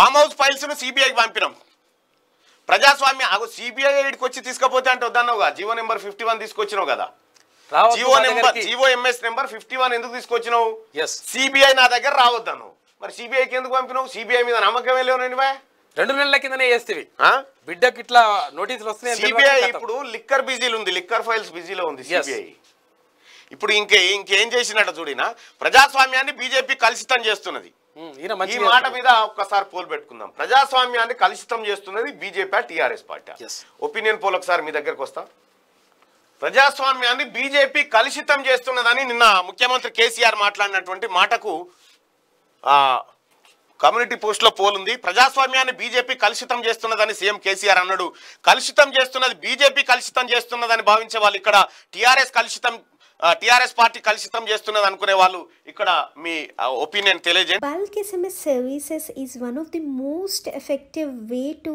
farm house ను సిబిఐకి పంపినాం ప్రజాస్వామ్య సిబిఐ ఇడికి వచ్చి తీసుకపోతే అంటే వద్దన్నావు కదా జీవో నెంబర్ ఫిఫ్టీ వన్ తీసుకొచ్చినావు కదా GO number GO MS number fifty one ఎందుకు తీసుకొచ్చినావు సిబిఐ నా దగ్గర రావద్దాను మరి సిబిఐకి ఎందుకు పంపినావు సిబిఐ మీద నమ్మకమే లేవు బా రెండు నెలల కిందనే వేస్తేవి బిడ్డకి ఇట్లా నోటీసులు వస్తున్నాయి సిబిఐ ఇప్పుడు లిక్కర్ బిజీలు ఉంది లిక్కర్ ఫైల్స్ బిజీలో ఉంది సిబిఐ ఇప్పుడు ఇంకే ఇంకేం చేసినట్టు చూడినా ప్రజాస్వామ్యాన్ని బీజేపీ కలుషితం చేస్తున్నది ఈ మాట మీద ఒక్కసారి పోల్ పెట్టుకుందాం ప్రజాస్వామ్యాన్ని కలుషితం చేస్తున్నది BJP TRS party opinion poll ఒకసారి మీ దగ్గరకు వస్తా ప్రజాస్వామ్యాన్ని బీజేపీ కలుషితం చేస్తున్నదని నిన్న ముఖ్యమంత్రి కేసీఆర్ మాట్లాడినటువంటి మాటకు కమ్యూనిటీ పోస్ట్లో పోలుంది ప్రజాస్వామ్యాన్ని బీజేపీ కలుషితం చేస్తున్నదని సీఎం కేసీఆర్ అన్నాడు కలుషితం చేస్తున్నది బీజేపీ కలుషితం చేస్తున్నదని భావించే వాళ్ళు ఇక్కడ టీఆర్ఎస్ కలుషితం టిఆర్ఎస్ పార్టీ కలుషితం చేస్తున్నది అనుకునే వాళ్ళు ఇక్కడ మీ ఒపీనియన్ తెలియజేయండి bulk SMS services is one of the most effective way to